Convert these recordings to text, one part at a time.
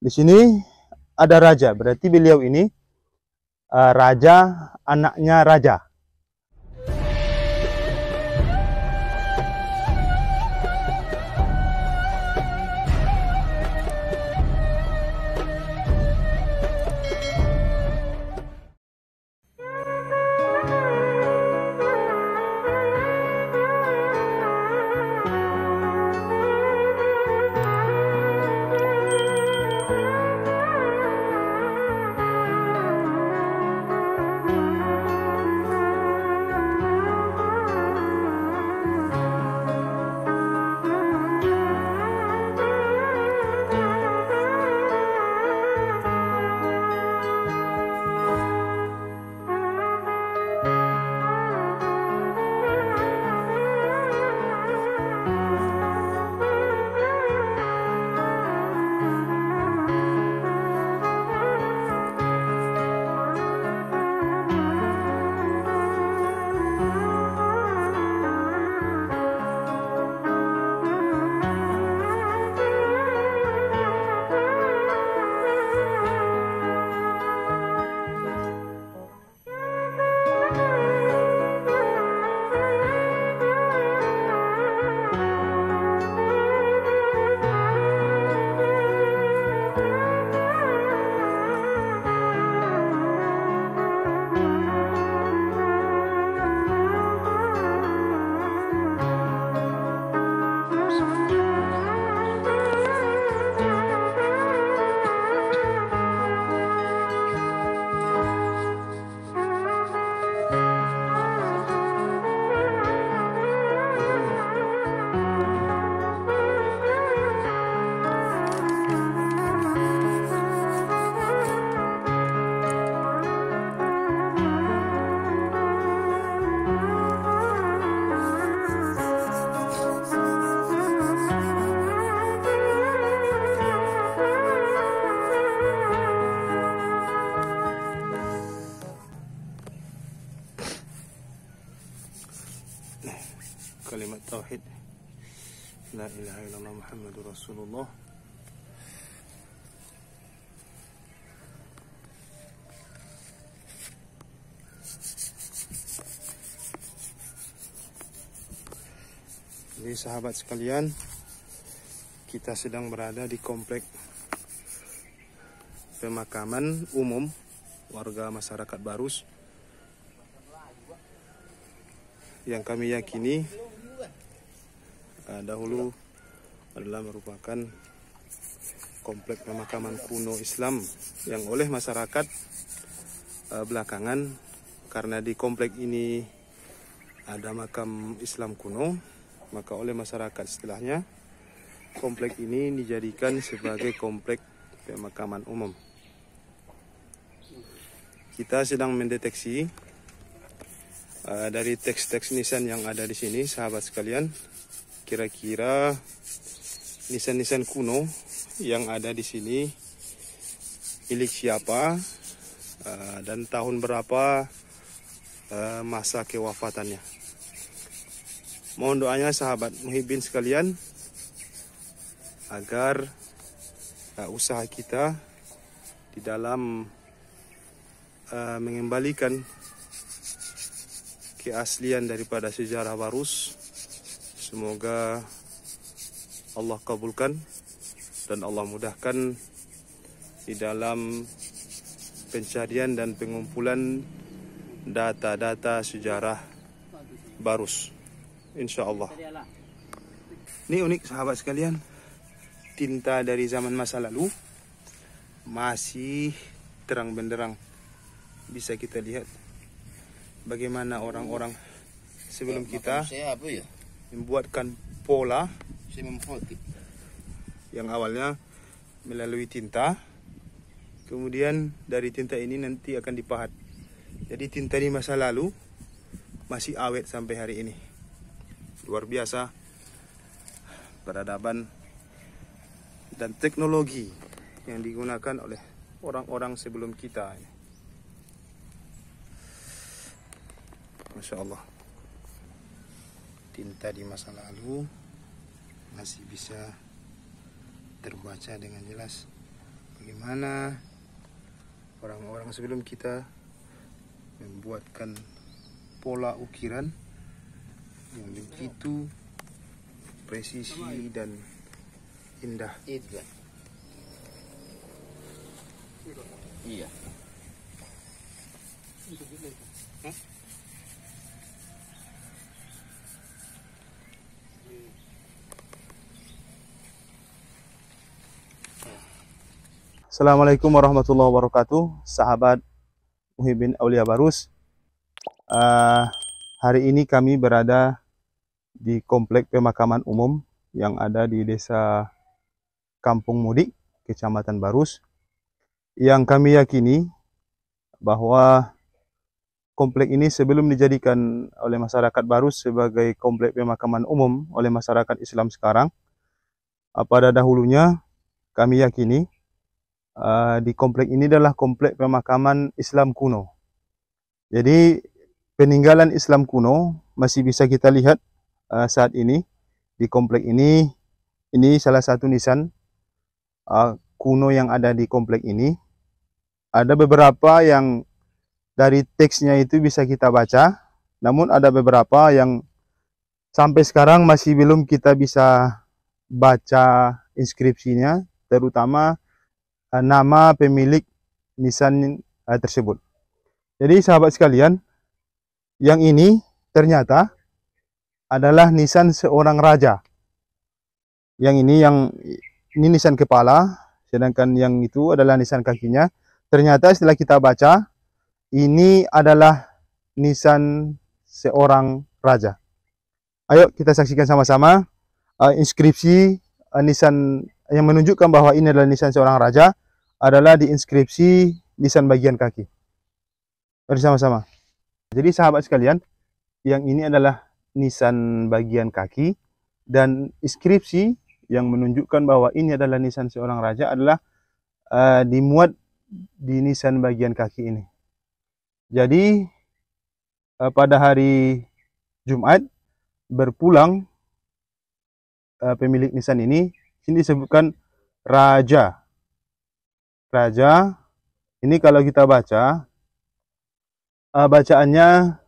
Di sini ada raja, berarti beliau ini uh, raja anaknya raja. Jadi sahabat sekalian, kita sedang berada di komplek pemakaman umum warga masyarakat Barus yang kami yakini uh, dahulu adalah merupakan komplek pemakaman kuno Islam yang oleh masyarakat uh, belakangan karena di komplek ini ada makam Islam kuno maka oleh masyarakat setelahnya komplek ini dijadikan sebagai komplek pemakaman umum. Kita sedang mendeteksi uh, dari teks-teks nisan yang ada di sini, sahabat sekalian, kira-kira nisan-nisan kuno yang ada di sini milik siapa uh, dan tahun berapa uh, masa kewafatannya. Mohon doanya sahabat muhibin sekalian agar uh, usaha kita di dalam uh, mengembalikan keaslian daripada sejarah Barus. Semoga Allah kabulkan dan Allah mudahkan di dalam pencarian dan pengumpulan data-data sejarah Barus insya Allah ini unik sahabat sekalian tinta dari zaman masa lalu masih terang benderang bisa kita lihat bagaimana orang-orang sebelum kita ya? membuatkan pola yang awalnya melalui tinta kemudian dari tinta ini nanti akan dipahat jadi tinta di masa lalu masih awet sampai hari ini luar biasa peradaban dan teknologi yang digunakan oleh orang-orang sebelum kita Masya Allah tinta di masa lalu masih bisa terbaca dengan jelas bagaimana orang-orang sebelum kita membuatkan pola ukiran yang begitu presisi dan indah. Ya? Iya. Assalamualaikum warahmatullahi wabarakatuh Sahabat Muhibin Aulia Barus uh, Hari ini kami berada di Komplek Pemakaman Umum yang ada di Desa Kampung Mudik, Kecamatan Barus. Yang kami yakini bahwa komplek ini sebelum dijadikan oleh masyarakat Barus sebagai komplek pemakaman umum oleh masyarakat Islam sekarang, ah, pada dahulunya kami yakini ah, di komplek ini adalah komplek pemakaman Islam kuno. Jadi peninggalan Islam kuno masih bisa kita lihat uh, saat ini di komplek ini. Ini salah satu nisan uh, kuno yang ada di komplek ini. Ada beberapa yang dari teksnya itu bisa kita baca, namun ada beberapa yang sampai sekarang masih belum kita bisa baca inskripsinya, terutama uh, nama pemilik nisan uh, tersebut. Jadi sahabat sekalian, yang ini ternyata adalah nisan seorang raja yang ini yang ini nisan kepala sedangkan yang itu adalah nisan kakinya ternyata setelah kita baca ini adalah nisan seorang raja ayo kita saksikan sama-sama uh, inskripsi uh, nisan yang menunjukkan bahwa ini adalah nisan seorang raja adalah di inskripsi nisan bagian kaki. Mari sama-sama. Jadi sahabat sekalian, yang ini adalah nisan bagian kaki dan inskripsi yang menunjukkan bahwa ini adalah nisan seorang raja adalah uh, dimuat di nisan bagian kaki ini. Jadi uh, pada hari Jumat berpulang uh, pemilik nisan ini ini disebutkan raja. Raja ini kalau kita baca uh, bacaannya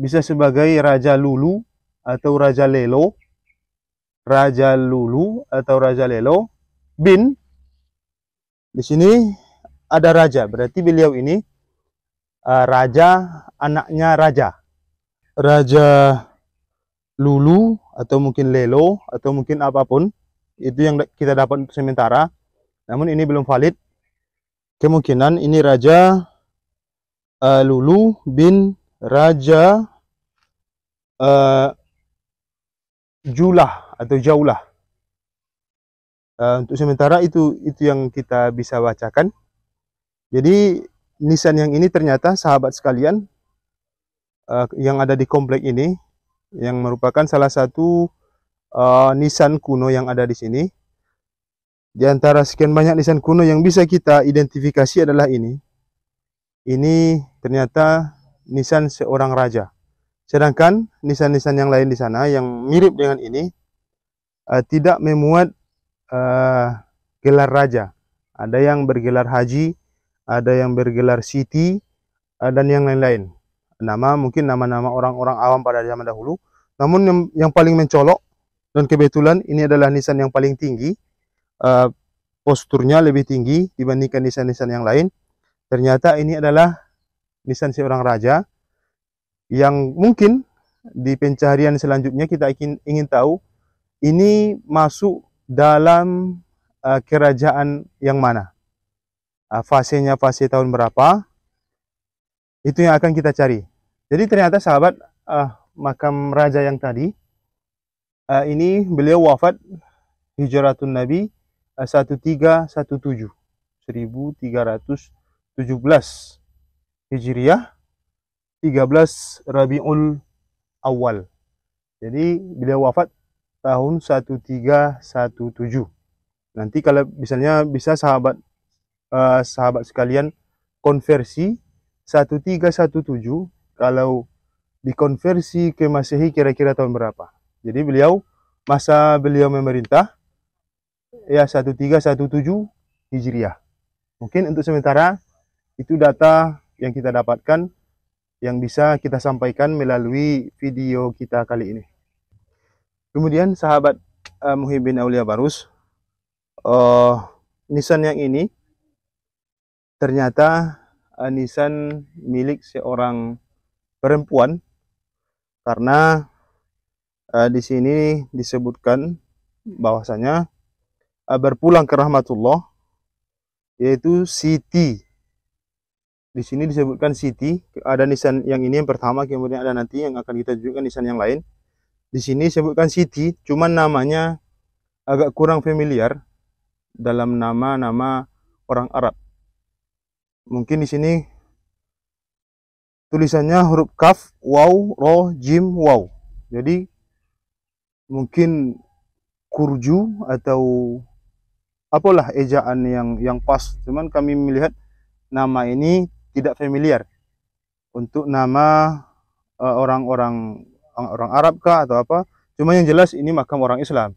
bisa sebagai Raja Lulu atau Raja Lelo, Raja Lulu atau Raja Lelo bin di sini ada raja, berarti beliau ini uh, raja anaknya raja. Raja Lulu atau mungkin Lelo atau mungkin apapun itu yang kita dapat sementara. Namun ini belum valid. Kemungkinan ini raja Alulu eh, Lulu bin Raja uh, Julah atau Jaulah. Uh, untuk sementara itu itu yang kita bisa bacakan. Jadi nisan yang ini ternyata sahabat sekalian uh, yang ada di komplek ini yang merupakan salah satu uh, nisan kuno yang ada di sini. Di antara sekian banyak nisan kuno yang bisa kita identifikasi adalah ini ini ternyata nisan seorang raja. Sedangkan nisan-nisan yang lain di sana yang mirip dengan ini uh, tidak memuat uh, gelar raja. Ada yang bergelar haji, ada yang bergelar siti, uh, dan yang lain-lain. Nama mungkin nama-nama orang-orang awam pada zaman dahulu. Namun yang, yang paling mencolok dan kebetulan ini adalah nisan yang paling tinggi. Uh, posturnya lebih tinggi dibandingkan nisan-nisan yang lain Ternyata ini adalah nisan seorang raja yang mungkin di pencarian selanjutnya kita ingin, ingin tahu ini masuk dalam uh, kerajaan yang mana. Uh, fasenya fase tahun berapa? Itu yang akan kita cari. Jadi ternyata sahabat uh, makam raja yang tadi uh, ini beliau wafat Hijratun Nabi uh, 1317 1317 17 Hijriah 13 Rabiul Awal. Jadi beliau wafat tahun 1317. Nanti kalau misalnya bisa sahabat uh, sahabat sekalian konversi 1317 kalau dikonversi ke Masehi kira-kira tahun berapa. Jadi beliau masa beliau memerintah ya 1317 Hijriah. Mungkin untuk sementara itu data yang kita dapatkan yang bisa kita sampaikan melalui video kita kali ini. Kemudian sahabat uh, eh, Muhibin Aulia Barus, uh, Nissan yang ini ternyata uh, Nissan milik seorang perempuan karena uh, di sini disebutkan bahwasanya uh, berpulang ke rahmatullah yaitu Siti di sini disebutkan city ada nisan yang ini yang pertama kemudian ada nanti yang akan kita tunjukkan nisan yang lain di sini disebutkan city cuman namanya agak kurang familiar dalam nama-nama orang Arab mungkin di sini tulisannya huruf kaf wow ro jim wow jadi mungkin kurju atau apalah ejaan yang yang pas cuman kami melihat nama ini tidak familiar untuk nama eh, orang-orang uh, orang Arab kah atau apa. Cuma yang jelas ini makam orang Islam.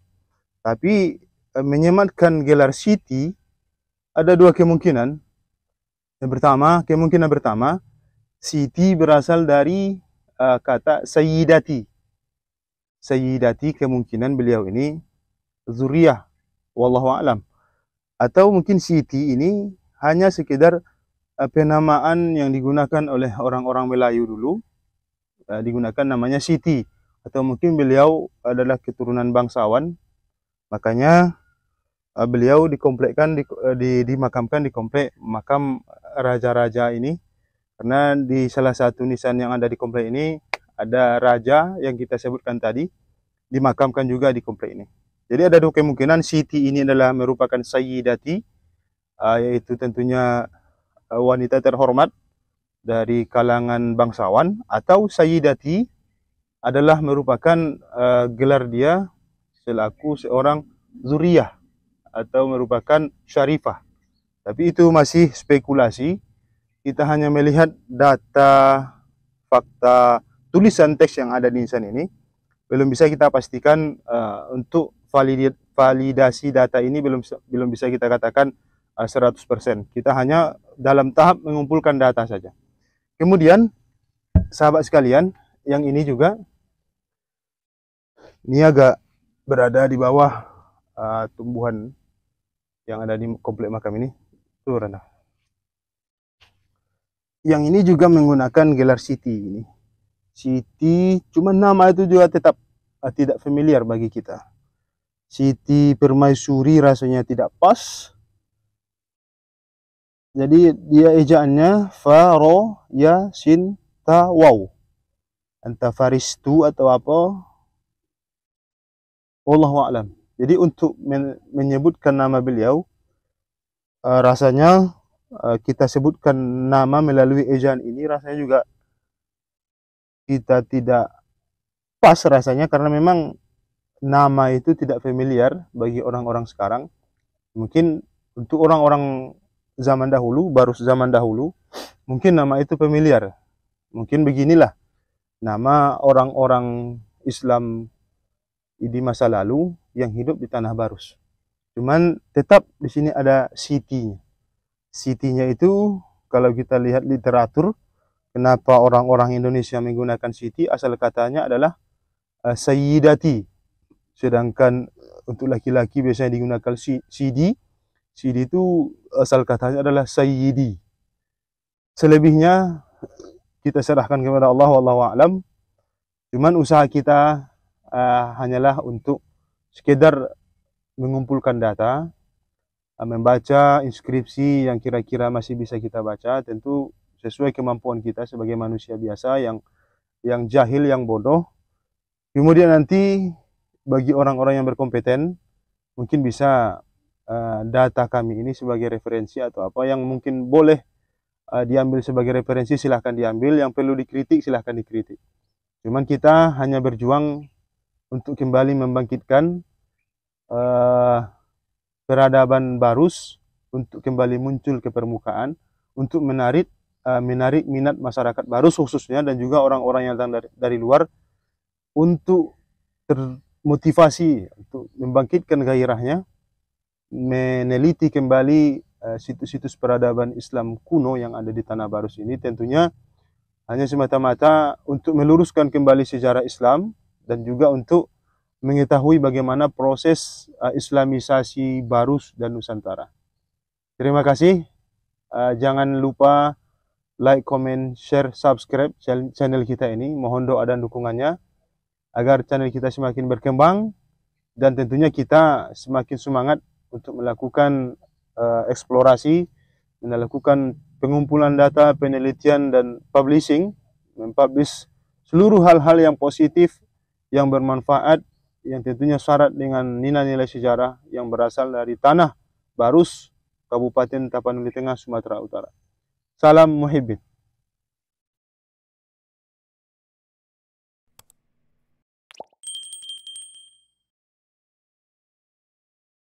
Tapi uh, menyematkan gelar Siti ada dua kemungkinan. Yang pertama, kemungkinan pertama, Siti berasal dari uh, kata Sayyidati. Sayyidati kemungkinan beliau ini zuriyah wallahu alam. Atau mungkin Siti ini hanya sekedar penamaan yang digunakan oleh orang-orang Melayu dulu uh, digunakan namanya Siti atau mungkin beliau adalah keturunan bangsawan makanya uh, beliau dikomplekkan di, uh, di, dimakamkan di komplek makam raja-raja ini karena di salah satu nisan yang ada di komplek ini ada raja yang kita sebutkan tadi dimakamkan juga di komplek ini jadi ada dua kemungkinan Siti ini adalah merupakan Sayyidati uh, yaitu tentunya Eh, wanita terhormat dari kalangan bangsawan atau sayyidati adalah merupakan uh, gelar dia selaku seorang zuriyah atau merupakan syarifah. Tapi itu masih spekulasi. Kita hanya melihat data, fakta, tulisan teks yang ada di insan ini. Belum bisa kita pastikan uh, untuk validasi data ini belum belum bisa kita katakan 100%. Eh, kita hanya dalam tahap mengumpulkan data saja. Kemudian, sahabat sekalian, yang ini juga ini agak berada di bawah uh, tumbuhan yang ada di komplek makam ini. Tuh Rana. Yang ini juga menggunakan gelar city ini. City, cuma nama itu juga tetap uh, tidak familiar bagi kita. Siti Permaisuri rasanya tidak pas jadi dia ejaannya fa ro ya sin ta waw anta faristu atau apa wallahu alam jadi untuk men menyebutkan nama beliau uh, rasanya uh, kita sebutkan nama melalui ejaan ini rasanya juga kita tidak pas rasanya karena memang nama itu tidak familiar bagi orang-orang sekarang mungkin untuk orang-orang zaman dahulu, Barus zaman dahulu, mungkin nama itu familiar. Mungkin beginilah nama orang-orang Islam di masa lalu yang hidup di tanah Barus. Cuman tetap di sini ada city-nya. City-nya itu kalau kita lihat literatur, kenapa orang-orang Indonesia menggunakan city, asal katanya adalah uh, sayyidati. Sedangkan eh, untuk laki-laki biasanya digunakan CD, Sidi itu asal katanya adalah Sayyidi. Selebihnya kita serahkan kepada Allah wallahu alam. Cuman usaha kita uh, hanyalah untuk sekedar mengumpulkan data, uh, membaca inskripsi yang kira-kira masih bisa kita baca tentu sesuai kemampuan kita sebagai manusia biasa yang yang jahil, yang bodoh. Kemudian nanti bagi orang-orang yang berkompeten mungkin bisa Eh, data kami ini sebagai referensi atau apa yang mungkin boleh uh, diambil sebagai referensi silahkan diambil yang perlu dikritik silahkan dikritik cuman kita hanya berjuang untuk kembali membangkitkan uh, peradaban barus untuk kembali muncul ke permukaan untuk menarik uh, menarik minat masyarakat baru khususnya dan juga orang-orang yang datang dari, dari luar untuk termotivasi untuk membangkitkan gairahnya meneliti kembali eh, situs-situs peradaban Islam kuno yang ada di Tanah Barus ini tentunya hanya semata-mata untuk meluruskan kembali sejarah Islam dan juga untuk mengetahui bagaimana proses eh, islamisasi Barus dan Nusantara. Terima kasih. Eh, jangan lupa like, comment, share, subscribe channel kita ini. Mohon doa dan dukungannya agar channel kita semakin berkembang dan tentunya kita semakin semangat untuk melakukan uh, eksplorasi, melakukan pengumpulan data, penelitian dan publishing, mempublish seluruh hal-hal yang positif yang bermanfaat yang tentunya syarat dengan nilai-nilai sejarah yang berasal dari tanah Barus, Kabupaten Tapanuli Tengah, Sumatera Utara. Salam muhibbin.